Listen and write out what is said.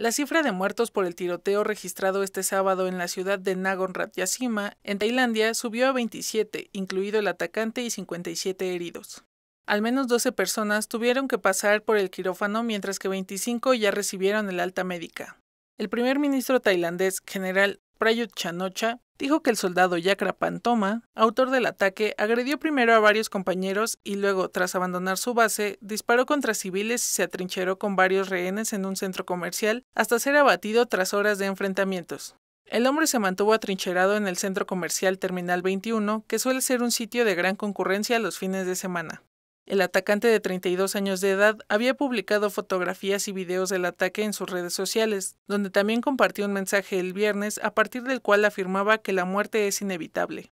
La cifra de muertos por el tiroteo registrado este sábado en la ciudad de Nagon Ratchasima, en Tailandia, subió a 27, incluido el atacante y 57 heridos. Al menos 12 personas tuvieron que pasar por el quirófano mientras que 25 ya recibieron el alta médica. El primer ministro tailandés, general Prayut Chanocha, dijo que el soldado Yakra Pantoma, autor del ataque, agredió primero a varios compañeros y luego, tras abandonar su base, disparó contra civiles y se atrincheró con varios rehenes en un centro comercial hasta ser abatido tras horas de enfrentamientos. El hombre se mantuvo atrincherado en el centro comercial Terminal 21, que suele ser un sitio de gran concurrencia los fines de semana. El atacante de 32 años de edad había publicado fotografías y videos del ataque en sus redes sociales, donde también compartió un mensaje el viernes a partir del cual afirmaba que la muerte es inevitable.